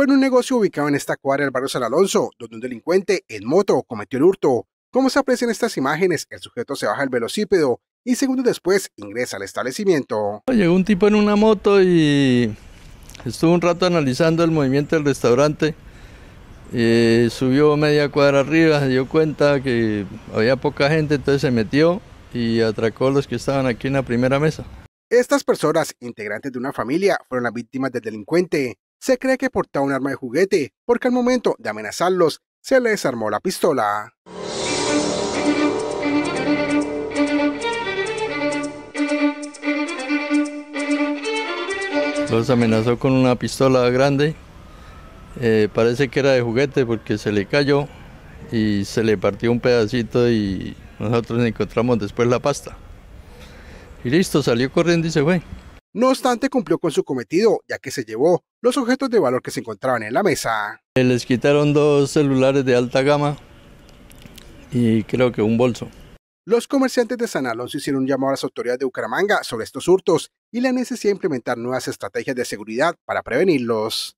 Fue en un negocio ubicado en esta cuadra del barrio San Alonso, donde un delincuente en moto cometió el hurto. Como se aprecia en estas imágenes, el sujeto se baja el velocípedo y segundos después ingresa al establecimiento. Llegó un tipo en una moto y estuvo un rato analizando el movimiento del restaurante. Eh, subió media cuadra arriba, se dio cuenta que había poca gente, entonces se metió y atracó a los que estaban aquí en la primera mesa. Estas personas, integrantes de una familia, fueron las víctimas del delincuente, se cree que portaba un arma de juguete, porque al momento de amenazarlos, se les armó la pistola. Los amenazó con una pistola grande, eh, parece que era de juguete porque se le cayó y se le partió un pedacito y nosotros encontramos después la pasta. Y listo, salió corriendo y se fue. No obstante, cumplió con su cometido, ya que se llevó los objetos de valor que se encontraban en la mesa. Les quitaron dos celulares de alta gama y creo que un bolso. Los comerciantes de San Alonso hicieron un llamado a las autoridades de Bucaramanga sobre estos hurtos y la necesidad de implementar nuevas estrategias de seguridad para prevenirlos.